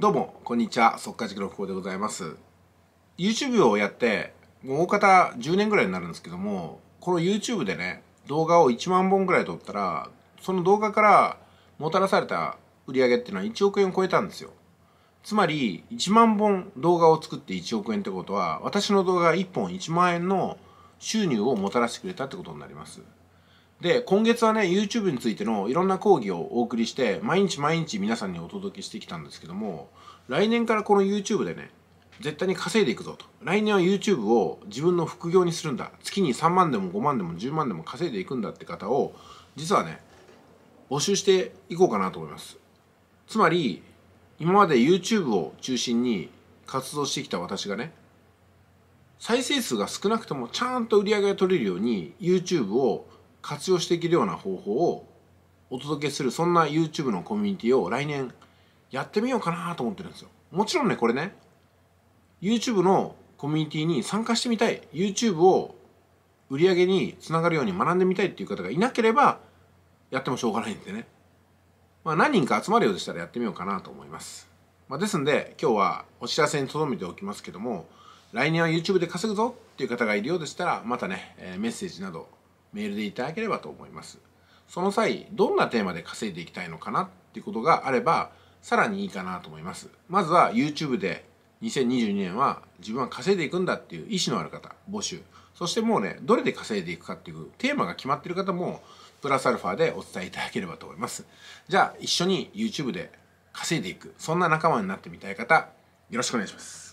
どうも、こんにちは。速稼塾の久保でございます。YouTube をやって、もう大方10年ぐらいになるんですけども、この YouTube でね、動画を1万本ぐらい撮ったら、その動画からもたらされた売り上げっていうのは1億円を超えたんですよ。つまり、1万本動画を作って1億円ってことは、私の動画1本1万円の収入をもたらしてくれたってことになります。で、今月はね、YouTube についてのいろんな講義をお送りして、毎日毎日皆さんにお届けしてきたんですけども、来年からこの YouTube でね、絶対に稼いでいくぞと。来年は YouTube を自分の副業にするんだ。月に3万でも5万でも10万でも稼いでいくんだって方を、実はね、募集していこうかなと思います。つまり、今まで YouTube を中心に活動してきた私がね、再生数が少なくてもちゃんと売り上げが取れるように YouTube を活用していけるような方法をお届けするそんな YouTube のコミュニティを来年やってみようかなと思ってるんですよもちろんねこれね YouTube のコミュニティに参加してみたい YouTube を売り上げにつながるように学んでみたいっていう方がいなければやってもしょうがないんでね、まあ、何人か集まるようでしたらやってみようかなと思います、まあ、ですんで今日はお知らせにとどめておきますけども来年は YouTube で稼ぐぞっていう方がいるようでしたらまたね、えー、メッセージなどメールでいただければと思います。その際、どんなテーマで稼いでいきたいのかなっていうことがあれば、さらにいいかなと思います。まずは YouTube で2022年は自分は稼いでいくんだっていう意思のある方、募集。そしてもうね、どれで稼いでいくかっていうテーマが決まってる方も、プラスアルファでお伝えいただければと思います。じゃあ、一緒に YouTube で稼いでいく、そんな仲間になってみたい方、よろしくお願いします。